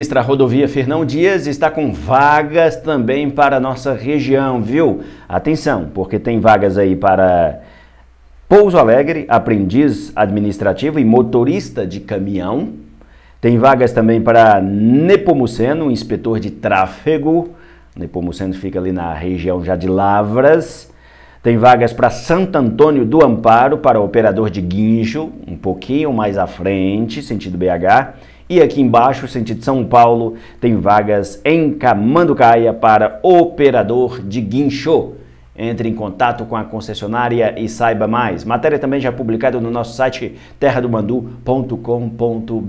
ministra rodovia Fernão Dias está com vagas também para a nossa região, viu? Atenção, porque tem vagas aí para Pouso Alegre, aprendiz administrativo e motorista de caminhão. Tem vagas também para Nepomuceno, inspetor de tráfego. Nepomuceno fica ali na região já de Lavras. Tem vagas para Santo Antônio do Amparo, para operador de guincho, um pouquinho mais à frente, sentido BH. E aqui embaixo, sentido São Paulo, tem vagas em Camanducaia para operador de guincho. Entre em contato com a concessionária e saiba mais. Matéria também já publicada no nosso site terradomandu.com.br.